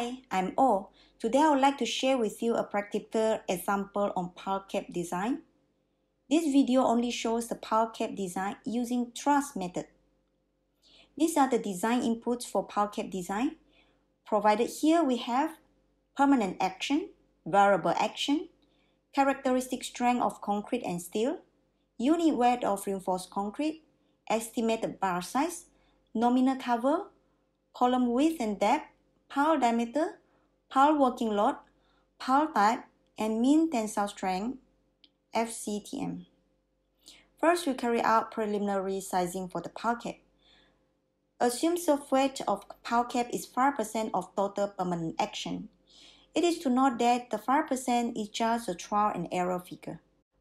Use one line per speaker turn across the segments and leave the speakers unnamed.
Hi, I'm O. Oh. Today I would like to share with you a practical example on power cap design. This video only shows the power cap design using truss method. These are the design inputs for power cap design. Provided here we have permanent action, variable action, characteristic strength of concrete and steel, unit weight of reinforced concrete, estimated bar size, nominal cover, column width and depth, power diameter, power working load, power type, and mean tensile strength, FCTM. First, we carry out preliminary sizing for the power cap. Assume self weight of power cap is 5% of total permanent action. It is to note that the 5% is just a trial and error figure.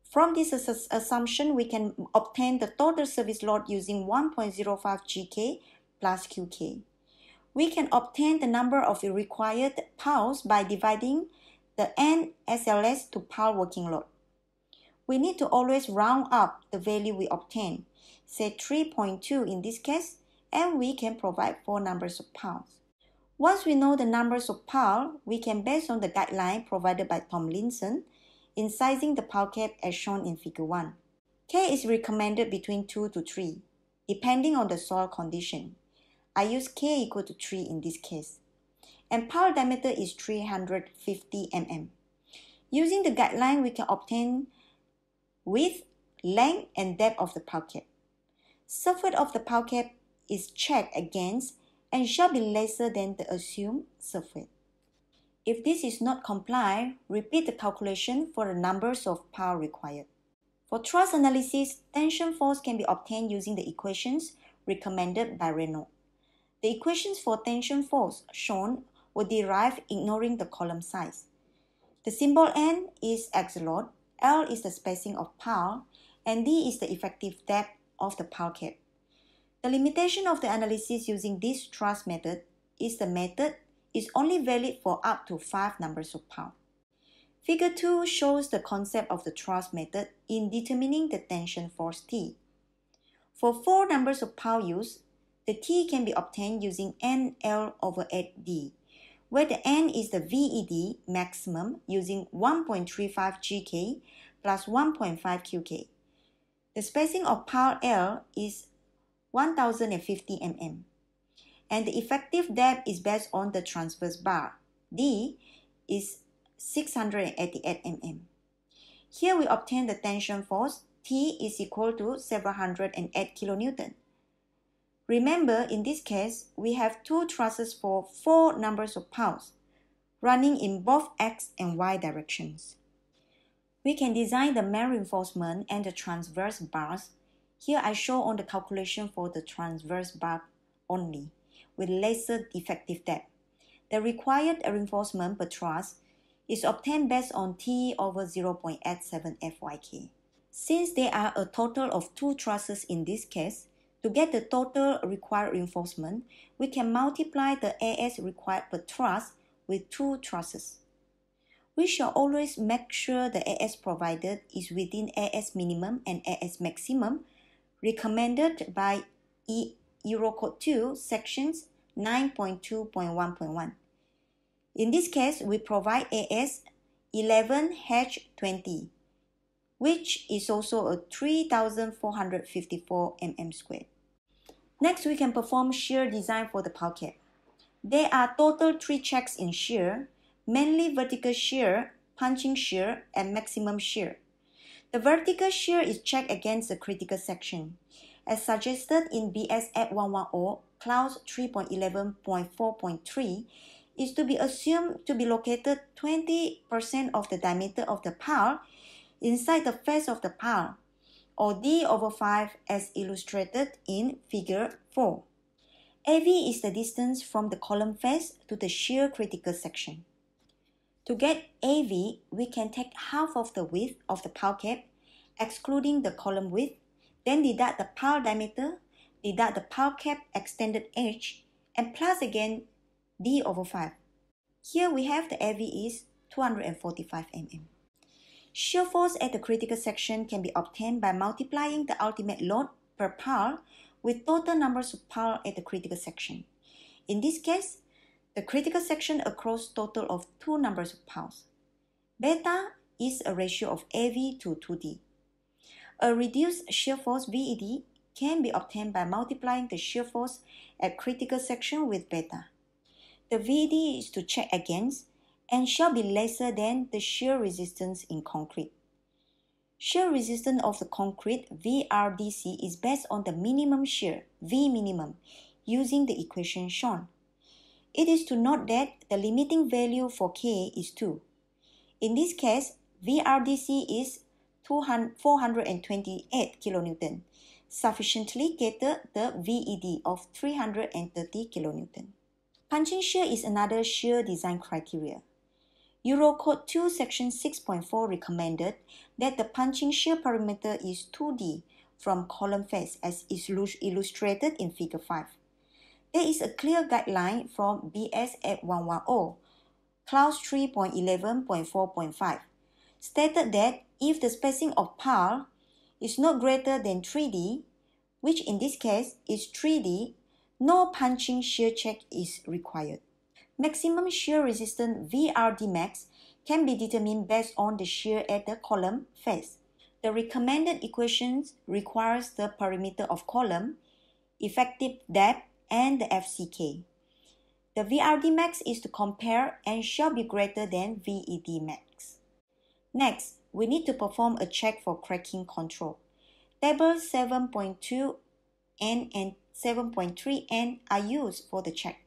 From this assumption, we can obtain the total service load using 1.05 GK plus QK we can obtain the number of required piles by dividing the n SLS to pile working load. We need to always round up the value we obtain, say 3.2 in this case, and we can provide four numbers of piles. Once we know the numbers of piles, we can based on the guideline provided by Tom Linson in sizing the pile cap as shown in figure 1. K is recommended between 2 to 3, depending on the soil condition. I use k equal to 3 in this case. And power diameter is 350 mm. Using the guideline, we can obtain width, length, and depth of the pocket. Surface of the pocket is checked against and shall be lesser than the assumed surface. If this is not compliant, repeat the calculation for the numbers of power required. For thrust analysis, tension force can be obtained using the equations recommended by Renault. The equations for tension force shown were derived ignoring the column size. The symbol N is load, L is the spacing of pile, and D is the effective depth of the pile cap. The limitation of the analysis using this truss method is the method is only valid for up to 5 numbers of pile. Figure 2 shows the concept of the truss method in determining the tension force T. For 4 numbers of pile used, the T can be obtained using NL over 8D, where the N is the VED maximum using 1.35 GK plus 1.5 QK. The spacing of power L is 1050 mm, and the effective depth is based on the transverse bar. D is 688 mm. Here we obtain the tension force T is equal to 708 kilonewton. Remember, in this case, we have two trusses for four numbers of pounds, running in both x and y directions. We can design the main reinforcement and the transverse bars. Here I show on the calculation for the transverse bar only, with lesser effective depth. The required reinforcement per truss is obtained based on T over 0.87 FYK. Since there are a total of two trusses in this case, to get the total required reinforcement, we can multiply the AS required per truss with two trusses. We shall always make sure the AS provided is within AS minimum and AS maximum recommended by e Eurocode 2 sections 9.2.1.1. In this case, we provide AS 11H20 which is also a 3454 mm squared. Next, we can perform shear design for the pocket. There are total three checks in shear, mainly vertical shear, punching shear, and maximum shear. The vertical shear is checked against the critical section. As suggested in BS Act 110, clause 3.11.4.3, is to be assumed to be located 20% of the diameter of the pile inside the face of the pile, or d over 5 as illustrated in figure 4. AV is the distance from the column face to the shear critical section. To get AV, we can take half of the width of the pile cap, excluding the column width, then deduct the pile diameter, deduct the pile cap extended edge, and plus again d over 5. Here we have the AV is 245 mm. Shear force at the critical section can be obtained by multiplying the ultimate load per pile with total numbers of piles at the critical section. In this case, the critical section across total of two numbers of piles. Beta is a ratio of AV to 2D. A reduced shear force VED can be obtained by multiplying the shear force at critical section with beta. The VED is to check against and shall be lesser than the shear resistance in concrete. Shear resistance of the concrete VRDC is based on the minimum shear V minimum using the equation shown. It is to note that the limiting value for K is 2. In this case, VRDC is 428 kilonewton, sufficiently cater the VED of 330 kilonewton. Punching shear is another shear design criteria. Eurocode 2 Section 6.4 recommended that the punching shear parameter is 2D from column face as is illustrated in Figure 5. There is a clear guideline from BS eight one one o, oh, Clause 3.11.4.5, stated that if the spacing of PAL is not greater than 3D, which in this case is 3D, no punching shear check is required. Maximum shear resistance V R D max can be determined based on the shear at the column face. The recommended equations requires the perimeter of column, effective depth, and the FCK. The V R D max is to compare and shall be greater than V E D max. Next, we need to perform a check for cracking control. Table 7.2n and 7.3n are used for the check.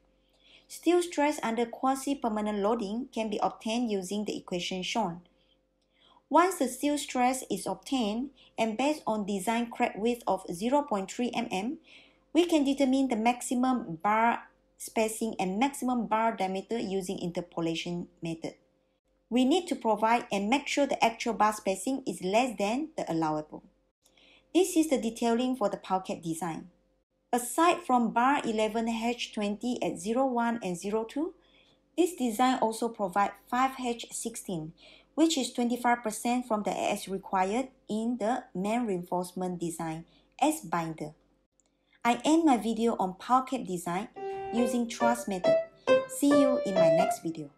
Steel stress under quasi-permanent loading can be obtained using the equation shown. Once the steel stress is obtained and based on design crack width of 0.3 mm, we can determine the maximum bar spacing and maximum bar diameter using interpolation method. We need to provide and make sure the actual bar spacing is less than the allowable. This is the detailing for the pocket design. Aside from bar 11H20 at 01 and 02, this design also provides 5H16, which is 25% from the as required in the main reinforcement design as binder. I end my video on power cap design using trust method. See you in my next video.